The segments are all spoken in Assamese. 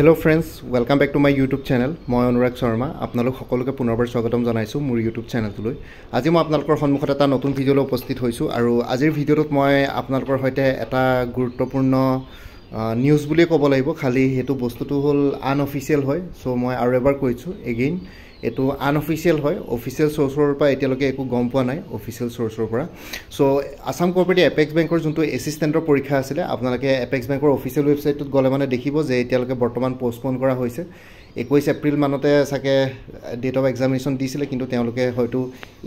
hello' friends welcome back to my YouTube channel মই অনুৰাগ শৰ্মা আপোনালোক সকলোকে পুনৰবাৰ স্বাগতম জনাইছোঁ মোৰ ইউটিউব চেনেলটোলৈ আজি মই আপোনালোকৰ সন্মুখত এটা নতুন ভিডিঅ'লৈ উপস্থিত হৈছোঁ আৰু আজিৰ ভিডিঅ'টোত মই আপোনালোকৰ সৈতে এটা গুৰুত্বপূৰ্ণ নিউজ বুলিয়ে ক'ব লাগিব খালি সেইটো বস্তুটো হ'ল আনঅফিচিয়েল হয় চ' মই আৰু এবাৰ কৈছোঁ এগেইন এইটো আনঅফিচিয়েল হয় অফিচিয়েল চ'ৰ্চৰ পৰা এতিয়ালৈকে একো গম পোৱা নাই অফিচিয়েল চ'ৰ্চৰ পৰা চ' আছাম কপৰেটিভ এপেক্স বেংকৰ যোনটো এচিষ্টেণ্টৰ পৰীক্ষা আছিলে আপোনালোকে এপেক্স বেংকৰ অফিচিয়েল ৱেবছাইটটোত গ'লে মানে দেখিব যে এতিয়ালৈকে বৰ্তমান প'ষ্টপ'ন কৰা হৈছে একৈছ এপ্ৰিল মানতে চাগে ডেট অফ এক্সামিনেশ্যন দিছিলে কিন্তু তেওঁলোকে হয়তো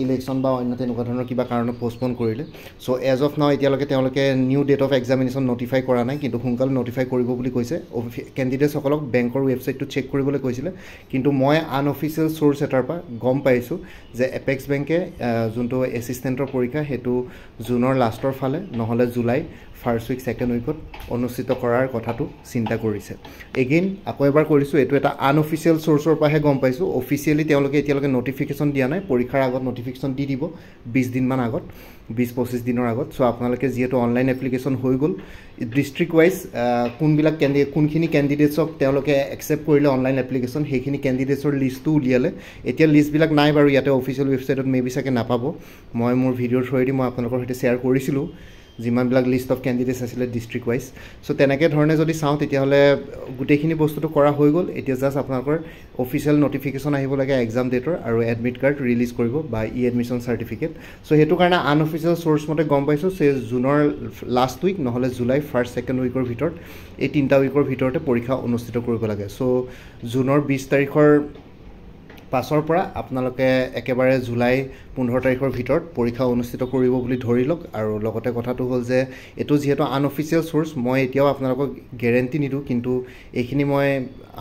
ইলেকশ্যন বা অন্য তেনেকুৱা ধৰণৰ কিবা কাৰণত প'ষ্টপ'ন কৰিলে চ' এজ অফ নাও এতিয়ালৈকে তেওঁলোকে new date of examination notify কৰা নাই কিন্তু সোনকালে ন'টিফাই কৰিব বুলি কৈছে কেণ্ডিডেটছসকলক বেংকৰ ৱেবছাইটটো চেক কৰিবলৈ কৈছিলে কিন্তু মই আনঅফিচিয়েল চ'ৰ্চ চেটাৰ পৰা গম পাইছোঁ যে এপেক্স বেংকে যোনটো এচিষ্টেণ্টৰ পৰীক্ষা সেইটো জুনৰ লাষ্টৰ ফালে নহ'লে জুলাই ফাৰ্ষ্ট উইক ছেকেণ্ড উইকত অনুষ্ঠিত কৰাৰ কথাটো চিন্তা কৰিছে এগেইন আকৌ এবাৰ কৰিছোঁ এইটো এটা আনঅফিচিয়েল চ'ৰ্চৰ পৰাহে গম পাইছোঁ অফিচিয়েলি তেওঁলোকে এতিয়ালৈকে নটিফিকেশ্যন দিয়া নাই পৰীক্ষাৰ আগত নটিফিকেশ্যন দি দিব বিছ দিনমান আগত বিছ পঁচিছ দিনৰ আগত চ' আপোনালোকে যিহেতু অনলাইন এপ্লিকেশ্যন হৈ গ'ল ডিষ্ট্ৰিক্ট ৱাইজ কোনবিলাক কেণ্ডিডেট কোনখিনি কেণ্ডিডেটছক তেওঁলোকে একচেপ্ট কৰিলে অনলাইন এপ্লিকেশ্যন সেইখিনি কেণ্ডিডেটছৰ লিষ্টটো উলিয়ালে এতিয়া লিষ্টবিলাক নাই বাৰু ইয়াতে অফিচিয়েল ৱেবছাইটত মেবি চাগে নাপাব মই মোৰ ভিডিঅ'ৰ থ্ৰুৱেদি মই আপোনালোকৰ সৈতে শ্বেয়াৰ কৰিছিলোঁ যিমানবিলাক লিষ্ট অফ কেণ্ডিডেটছ আছিলে ডিষ্ট্ৰিক্ট ৱাইজ চ' তেনেকৈ ধৰণে যদি চাওঁ তেতিয়াহ'লে গোটেইখিনি বস্তুটো কৰা হৈ গ'ল এতিয়া জাষ্ট আপোনালোকৰ অফিচিয়েল ন'টিফিকেশ্যন আহিব লাগে এক্সাম ডেটৰ আৰু এডমিট কাৰ্ড ৰিলিজ কৰিব বা ই এডমিশ্যন চাৰ্টিফিকেট চ' সেইটো কাৰণে আন অফিচিয়েল চ'ৰ্চ মতে গম পাইছোঁ চ' জুনৰ লাষ্ট উইক নহ'লে জুলাই ফাৰ্ষ্ট ছেকেণ্ড উইকৰ ভিতৰত এই তিনিটা উইকৰ ভিতৰতে পৰীক্ষা অনুষ্ঠিত কৰিব লাগে চ' জুনৰ বিছ তাৰিখৰ পাছৰ পৰা আপোনালোকে একেবাৰে জুলাই পোন্ধৰ তাৰিখৰ ভিতৰত পৰীক্ষা অনুষ্ঠিত কৰিব বুলি ধৰি লওক আৰু লগতে কথাটো হ'ল যে এইটো যিহেতু আনঅফিচিয়েল চ'ৰ্চ মই এতিয়াও আপোনালোকক গেৰেণ্টি নিদিওঁ কিন্তু এইখিনি মই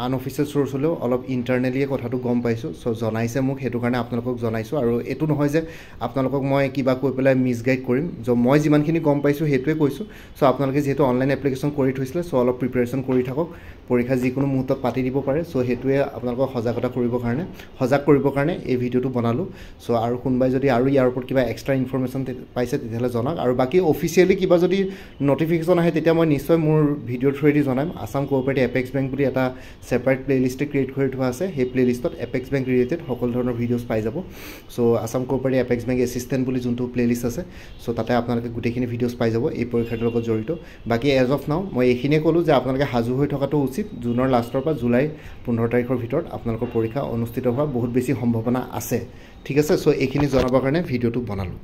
আনঅফিচিয়েল চ'ৰ্চ হ'লেও অলপ ইণ্টাৰনেলিয়ে কথাটো গম পাইছোঁ চ' জনাইছে মোক সেইটো কাৰণে আপোনালোকক জনাইছোঁ আৰু এইটো নহয় যে আপোনালোকক মই কিবা কৈ পেলাই মিছগাইড কৰিম চ' মই যিমানখিনি গম পাইছোঁ সেইটোৱে কৈছোঁ চ' আপোনালোকে যিহেতু অনলাইন এপ্লিকেশ্যন কৰি থৈছিলে চ' অলপ প্ৰিপেৰেশ্যন কৰি থাকক পৰীক্ষা যিকোনো মুহূৰ্তত পাতি দিব পাৰে চ' সেইটোৱে আপোনালোকক সজাগতা কৰিবৰ কাৰণে সজাগ কৰিবৰ কাৰণে এই ভিডিঅ'টো বনালোঁ চ' আৰু কোনোবাই যদি আৰু ইয়াৰ ওপৰত কিবা এক্সট্ৰা ইনফৰ্মেশ্যন পাইছে তেতিয়াহ'লে জনাওক আৰু বাকী অফিচিয়েলি কিবা যদি ন'টিফিকেশ্যন আহে তেতিয়া মই নিশ্চয় মোৰ ভিডিঅ'ৰ থ্ৰুৱেদি জনাম আছাম কোঅপাৰেটিভ এপেক্স বেংক বুলি এটা ছেপাৰেট প্লে'লিষ্টে ক্ৰিয়েট কৰি থোৱা আছে সেই প্লে'লিষ্টত এপেক্স বেংক ৰিলেটেড সকলো ধৰণৰ ভিডিঅ'ছ পাই যাব so' Assam cooperative apex bank assistant বুলি যোনটো প্লে'লিষ্ট আছে চ' তাতে আপোনালোকে গোটেইখিনি ভিডিঅ'জ পাই যাব এই পৰীক্ষাটোৰ লগত জড়িত বাকী এজ অফ নাও মই এইখিনিয়ে ক'লোঁ যে আপোনালোকে সাজু হৈ থকাটো উচিত জুনৰ লাষ্টৰ পৰা জুলাই পোন্ধৰ তাৰিখৰ ভিতৰত আপোনালোকৰ পৰীক্ষা অনুষ্ঠিত হোৱা বহুত বেছি সম্ভাৱনা আছে ঠিক আছে চ' এইখিনি জনাবৰ কাৰণে ভিডিঅ'টো বনালোঁ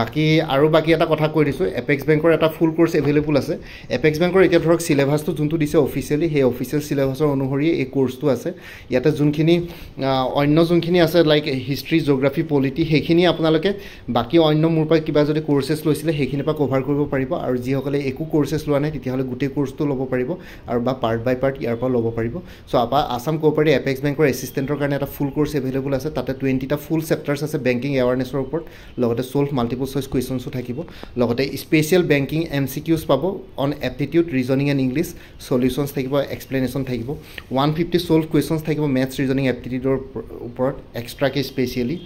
বাকী আৰু বাকী এটা কথা কৈ দিছোঁ এপেক্স বেংকৰ এটা ফুল কোৰ্চ এভেইলেবল আছে এপেক্স বেংকৰ এতিয়া ধৰক চিলেবাছটো যোনটো দিছে অফিচিয়েলি সেই অফিচিয়েল চিলেবাছৰ অনুসৰিয়ে এই ক'ৰ্চটো আছে ইয়াতে যোনখিনি অন্য যোনখিনি আছে লাইক হিষ্ট্ৰী জিঅ'গ্ৰাফি পলিটি সেইখিনি আপোনালোকে বাকী অন্য মোৰ পৰা কিবা যদি কোৰ্চেছ লৈছিলে সেইখিনিৰ পৰা কভাৰ কৰিব পাৰিব আৰু যিসকলে একো কৰ্চেছ লোৱা নাই তেতিয়াহ'লে গোটেই কৰ্চটো ল'ব পাৰিব আৰু বা পাৰ্ট বাই পাৰ্ট ইয়াৰ পৰা ল'ব পাৰিব চ' আপা আছাম ক'ব এপেক্স বেংকৰ এছিষ্টেণ্টৰ কাৰণে এটা ফুল কৰ্চ এভেইলেবল আছে তাতে টুৱেণ্টিটা ফুল চেপ্টাৰ্ছ আছে বেংকিং এৱাৰনেছৰ ওপৰত লগতে চ'ল্ভ মাল্টিপল চইচ কুৱেশ্যনছো থাকিব লগতে special banking M C Qs পাব on aptitude reasoning and English solutions থাকিব এক্সপ্লেনেশ্যন থাকিব ওৱান ফিফটি চ'ল্ভ কুৱেশ্যনছ থাকিব মেথছ ৰিজনিং এপ্টিটিউডৰ ওপৰত এক্সট্ৰাকৈ স্পেচিয়েলি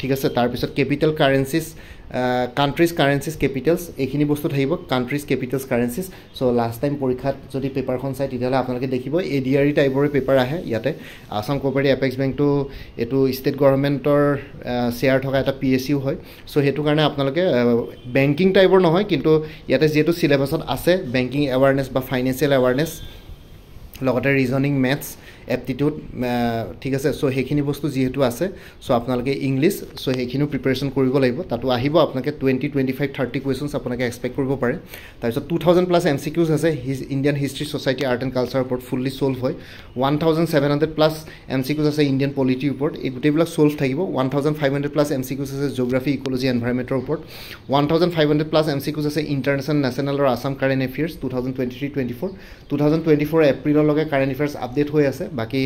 ঠিক আছে তাৰপিছত capital currencies countries currencies capitals এইখিনি বস্তু থাকিব countries capitals currencies so' last time পৰীক্ষাত যদি পেপাৰখন চায় তেতিয়াহ'লে আপোনালোকে দেখিব এ ডি আৰ ই টাইপৰে পেপাৰ আহে ইয়াতে আছাম কপাৰেটিভ এপেক্স বেংকটো এইটো ষ্টেট গভৰ্ণমেণ্টৰ শ্বেয়াৰ থকা এটা পি এছ ইউ হয় চ' সেইটো কাৰণে আপোনালোকে বেংকিং টাইপৰ নহয় কিন্তু ইয়াতে যিহেতু চিলেবাছত আছে বেংকিং এৱাৰনেছ বা ফাইনেন্সিয়েল এৱাৰনেছ লগতে ৰিজনিং মেথছ এপটিটিউড ঠিক আছে চ' সেইখিনি বস্তু যিহেতু আছে চ' আপোনালোকে ইংলিছ চ' সেইখিনিও প্ৰিপেৰেশ্যন কৰিব লাগিব তাতো আহিব আপোনালোকে twenty twenty five thirty questions আপোনালোকে এক্সপেক্ট কৰিব পাৰে তাৰপিছত two thousand plus M C Qs আছে হিজ Indian history society art and কালচাৰৰ ওপৰত ফুল্লি চল্ভ হয় one thousand seven hundred plus M C Qs আছে ইণ্ডিয়ান পলিটিৰ ওপৰত এই গোটেইবিলাক চল্ভ থাকিব one thousand five hundred plus M C Qs আছে জিঅ'গ্ৰাফি ইকলজি এনভাইৰমেণ্টৰ ওপৰত one thousand five hundred plus M C Qs আছে ইণ্টাৰনেশ্যনেল নেশ্যনেল আৰু Assam current affairs two thousand twenty three twenty four two thousand twenty four এপ্ৰিলৰ লগে কাৰেণ্ট এফেয়াৰ্ছ আপডেট হৈ আছে বাকী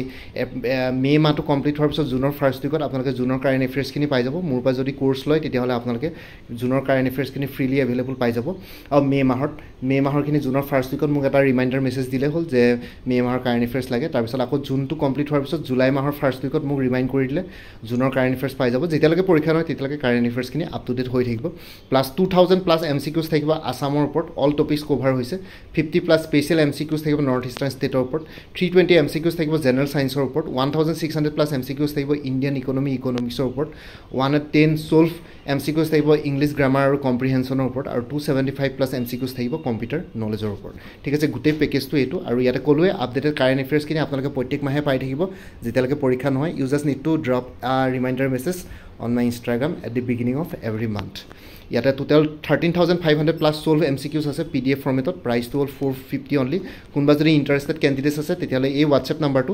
মে মাহটো কমপ্লিট হোৱাৰ পিছত জুনৰ ফাৰ্ষ্ট উইকত আপোনালোকে জুনৰ কাৰেণ্ট এফেয়াৰ্ছখিনি পাই যাব মোৰ পৰা যদি কোৰ্চ লয় তেতিয়াহ'লে আপোনালোকে জুনৰ কাৰেণ্ট এফেয়াৰ্ছখিনি ফ্ৰীলি এভেইলেবল পাই যাব আৰু মে' মাহত মে' মাহৰখিনি জুনৰ ফাৰ্ষ্ট উইকত মোক এটা ৰিমাইণ্ডাৰ মেছেজ দিলে হ'ল যে মে' মাহৰ কাৰেণ্ট এফেয়াৰ্ছ লাগে তাৰপিছত আকৌ জুনটো কমপ্লিট হোৱাৰ পিছত জুলাই মাহৰ ফাৰ্ষ্ট উইকত মোক ৰিমাইণ্ড কৰি দিলে জুনৰ কাৰেণ্ট এফেয়াৰ্ছ পাই যাব যেতিয়ালৈকে পৰীক্ষা নহয় তেতিয়ালৈকে কাৰেণ্ট এফেয়াৰ্ছখিনি আপ টু ডেট হৈ থাকিব plus two thousand plus M C Qs থাকিব আছামৰ ওপৰত অল টপিক্স কভাৰ হৈছে fifty plus special M C Qs থাকিব নৰ্থ ইষ্টাৰ্ণ ষ্টেটৰ ওপৰত three twenty M C Qs থাকিব জেনেৰেল চায়েন্সৰ ওপৰত one thousand six hundred plus M C Qs থাকিব ইণ্ডিয়ান ইকনমি ইকনমিক্সৰ ওপৰত one ten solved M C Qs থাকিব ইংলিছ গ্ৰামাৰ আৰু কম্প্ৰিহেনশ্যনৰ ওপৰত আৰু two seventy five plus M C Qs থাকিব কম্পিউটাৰ নলেজৰ ওপৰত ঠিক আছে গোটেই পেকেজটো এইটো আৰু ইয়াতে ক'লোৱে আপডেটেড কাৰেণ্ট এফেয়াৰ্ছখিনি আপোনালোকে প্ৰত্যেক মাহে পাই থাকিব যেতিয়ালৈকে পৰীক্ষা নহয় users need to drop a reminder message on my Instagram at the beginning of every month ইয়াতে total thirteen thousand five hundred plus twelve M C Q আছে পি ডি এফ ফৰ্মেটত প্ৰাইচটো হ'ল ফ'ৰ ফিফটি অনলি কোনোবা যদি ইণ্টাৰেষ্টেড কেণ্ডিডেটছ আছে তেতিয়াহ'লে এই হোৱাটছএপ নম্বৰটো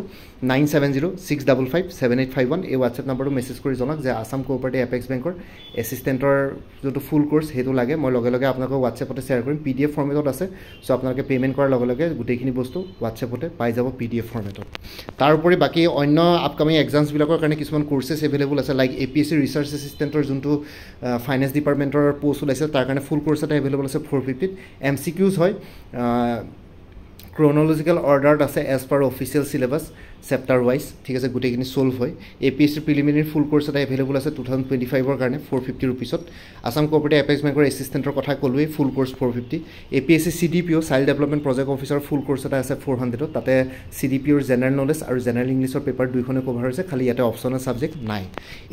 nine seven zero' six double five seven eight five one এই হোৱাটছএপ নম্বৰটো মেছেজ কৰি জনাওক যে আছাম কোঅপাৰেটিভ এপেক্স বেংকৰ এছিষ্টেণ্টৰ যোনটো ফুল কৰ্চ সেইটো লাগে মই লগে লগে আপোনালোকক হোৱাটছএপতে শ্বেয়াৰ কৰিম পি ডি এফ ফৰ্মেটত আছে চ' আপোনালোকে পে'মেণ্ট কৰাৰ লগে লগে গোটেইখিনি বস্তু হোৱাটছএপতে পাই যাব পি ডি এফ ফৰ্মেটত তাৰ উপৰি বাকী অন্য আপকামিং এক্সামছবিলাকৰ কাৰণে কিছুমান কৰ্চেছ এভেইলেবল আছে like A P S C research এছিষ্টেণ্টৰ যোনটো ফাইনেন্স ডিপাৰ্টমেণ্টৰ ৰিকৰ্ডৰ পোষ্ট ওলাইছে তাৰ কাৰণে ফুল কৰ্চ এটা এভেইলেবল আছে ফ'ৰ ফিফটিত এম চি কিউজ হয় ক্ৰ'নলজিকেল অৰ্ডাৰত আছে as per official syllabus chapter wise ঠিক আছে গোটেইখিনি চল্ভ হয় A P S C preliminary full course এটা এভেইলেবল আছে টু থাউজেণ্ড টুৱেণ্টি ফাইভৰ কাৰণে ফ'ৰ ফিফটি ৰুপিছত আছাম কপাৰেটিভ এপেক্স বেংকৰ এছিষ্টেণ্টৰ কথা ক'লোৱেই full course four fifty A P S C C D P O' child development project officer full course এটা আছে ফ'ৰ হাণ্ড্ৰেডত তাতে চি ডি পি অ'ৰ জেনেৰেল নলেজ আৰু জেনেৰেল ইংলিছৰ পেপাৰ দুইখনে কভাৰ হৈছে খালী ইয়াতে অপচনেল ছাবজেক্ট নাই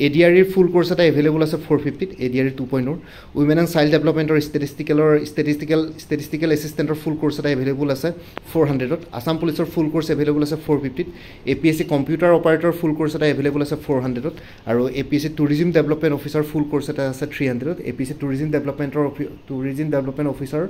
এ ডি আৰ ইৰ ফুল কৰ্চ এটা এভেইলেবল আছে ফ'ৰ ফিফটিত A D R E two point or women and child ডেভেলপমেণ্টৰ ষ্টেটিষ্টিকেলৰ ষ্টেটিষ্টিকেল ষ্টেটিষ্টিকেল এছিষ্টেণ্টৰ ফুল কৰ্চ এটা এভেইলেবল আছে ফ'ৰ হাণ্ড্ৰেডত আছাম পুলিচৰ ফুল কৰ্চ এভেইলেবল আছে ফ'ৰ ফিফটিত A P S C computer operator full course এটা এভেইলেবল আছে ফ'ৰ হাণ্ড্ৰেডত আৰু A P S C tourism development officer full course এটা আছে থ্ৰী হাণ্ড্ৰেডত A P S C tourism ডেভেলপমেণ্টৰ অফি টুৰিজিম ডেভেলপমেণ্ট অফিচাৰ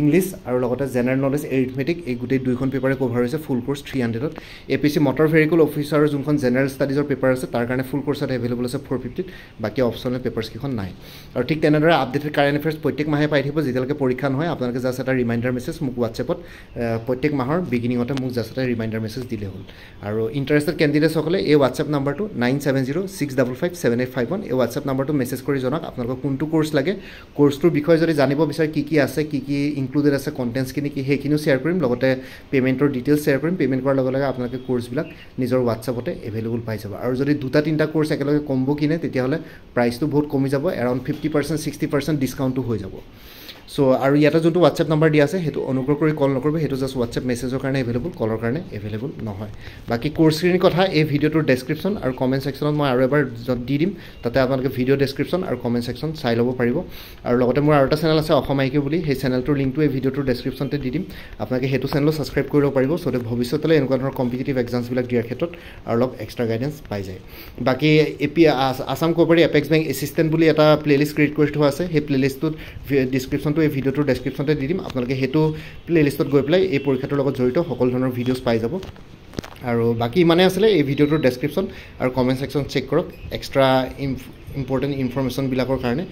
ইংলিছ আৰু লগতে জেনেৰেল নলেজ এৰিথমেটিক এই গোটেই দুইখন পেপাৰে কভাৰ হৈছে ফুল কোৰ্চ থ্ৰী হাণ্ড্ৰেডত A P C motor vehicle অফিচাৰৰ যোনখন জেনেৰেল ষ্টাডিজৰ পেপাৰ আছে তাৰ কাৰণে ফুল কোৰ্চত এভেইলেবল আছে ফ'ৰ ফিফটিত বাকী অপচনেল পেপাৰছকেইখন নাই আৰু ঠিক তেনেদৰে আপডেটেড কাৰেণ্ট এফেয়াৰ্ছ প্ৰত্যেক মাহে পাই থাকিব যেতিয়ালৈকে পৰীক্ষা নহয় আপোনালোকে জাষ্ট এটা ৰিমাইণ্ডাৰ মেছেজ মোক হোৱাটছএপত প্ৰত্যেক মাহৰ বিগিনিঙতে মোক জাষ্ট এটা ৰিমাইণ্ডাৰ মেছেজ দিলে হ'ল আৰু ইণ্টাৰেষ্টেড কেণ্ডিডেটছসকলে এই হোৱাটছএপ নাম্বাৰটো nine seven zero' six double five seven eight five one এই হোৱাটছএপ নাম্বাৰটো মেছেজ কৰি জনাওক আপোনালোকক কোনটো কোৰ্চ লাগে কোৰ্চটোৰ বিষয়ে যদি জানিব বিচাৰে কি কি আছে কি কি ইনক্লুডেড আছে কণ্টেণ্টছখিনি কি সেইখিনিও শ্বেয়াৰ কৰিম লগতে পে'মেণ্টৰ ডিটেইলছ শ্বেয়াৰ কৰিম পে'মেণ্ট কৰাৰ লগে লগে আপোনালোকে কোৰ্চবিলাক নিজৰ হোৱাটছএপতে এভেইলেবল পাই যাব আৰু যদি দুটা তিনিটা কোৰ্চ একেলগে কম্বো কিনে তেতিয়াহ'লে প্ৰাইচটো বহুত কমি যাব around fifty percent sixty percent ডিছকাউণ্টটো হৈ যাব চ' আৰু ইয়াতে যোনটো হোৱাটছএপ নাম্বাৰ দিয়া আছে সেইটো অনুগ্ৰহ কৰি কল নকৰিব সেইটো জাষ্ট হোৱাটছএপ মেছেজৰ কাৰণে এভেইলেবল কলৰ কাৰণে এভেইলেবল নহয় বাকী কোৰ্চখিনিৰ কথা এই ভিডিঅ'টোৰ ডেছক্ৰিপশ্যন আৰু কমেণ্ট ছেকশ্যনত মই আৰু এবাৰ দি দিম তাতে আপোনালোকে ভিডিঅ' ডেছক্ৰিপশ্যন আৰু কমেণ্ট ছেকশ্যন চাই ল'ব পাৰিব আৰু লগতে মোৰ আৰু এটা চেনেল আছে অসম আইকে বুলি সেই চেনেলটোৰ লিংকটো এই ভিডিঅ'টোৰ ডেছক্ৰিপশ্যনতে দি দিম আপোনালোকে সেইটো চেনেলো ছাবস্ক্ৰাইব কৰিব পাৰিব চ' দে ভৱিষ্যতলৈ এনেকুৱা ধৰণৰ কম্পিটেটিভ এক্সামছবিলাক দিয়াৰ ক্ষেত্ৰত আৰু অলপ এক্সট্ৰা গাইডেঞ্চ পাই যায় বাকী A P Assam cooperative apex bank assistant বুলি এটা প্লে'লিষ্ট ক্ৰিয়েট কৰি থোৱা আছে সেই প্লে'লিষ্টটোত ডিছক্ৰিপশ্যন ইনফৰ্মেশ্যনটো এই ভিডিঅ'টোৰ ডেছক্ৰিপশ্যনতে দি দিম আপোনালোকে সেইটো প্লে'লিষ্টত গৈ পেলাই এই পৰীক্ষাটোৰ লগত জড়িত সকলো ধৰণৰ ভিডিঅ'ছ পাই যাব আৰু বাকী ইমানেই আছিলে এই ভিডিঅ'টোৰ ডেছক্ৰিপশ্যন আৰু কমেণ্ট ছেকশ্যন চেক কৰক এক্সট্ৰা ইম ইম্পৰ্টেণ্ট ইনফৰ্মেশ্যনবিলাকৰ কাৰণে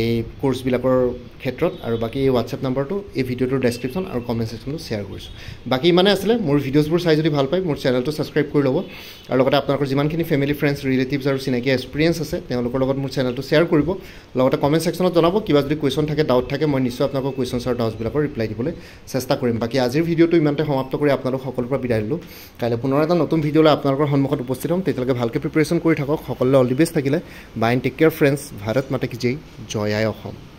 এই কোৰ্চবিলাকৰ ক্ষেত্ৰত আৰু বাকী এই হোৱাটছএপ নাম্বাৰটো এই ভিডিঅ'টোৰ ডেছক্ৰিপশ্যন আৰু কমেণ্ট ছেকশ্যনটো শ্বেয়াৰ কৰিছোঁ বাকী ইমানে আছিলে মোৰ ভিডিঅ'জবোৰ চাই যদি ভাল পায় মোৰ চেনেলটো ছাবস্ক্ৰাইব কৰি ল'ব আৰু লগতে আপোনালোকৰ যিমানখিনি ফেমিলি ফ্ৰেণ্ডছ ৰিলেটিভছ আৰু চিনাকি এক্সপিৰিয়েঞ্চ আছে তেওঁলোকৰ লগত মোৰ চেনেলটো শ্বেয়াৰ কৰিব লগতে কমেণ্ট ছেকশ্যনত জনাব কিবা যদি কুৱেশ্যন থাকে ডাউট থাকে মই নিশ্চয় আপোনালোকৰ কুৱেশ্যনছ আৰু ডাউটছবিলাকৰ ৰিপ্লাই দিবলৈ চেষ্টা কৰিম বাকী আজিৰ ভিডিঅ'টো ইমানতে সমাপ্ত কৰি আপোনালোক সকলোৰে পৰা বিদায় ল'লোঁ কাইলৈ পুনৰ এটা নতুন ভিডিঅ'লৈ আপোনালোকৰ সন্মুখত উপস্থিত হ'ম তেতিয়ালৈকে ভালকৈ প্ৰিপেৰেশ্যন কৰি থাকক সকলোৰে অল দি বেষ্ট থাকিলে বাইণ্ড take care friends Bharat Mata কি জয় জয় আই অসম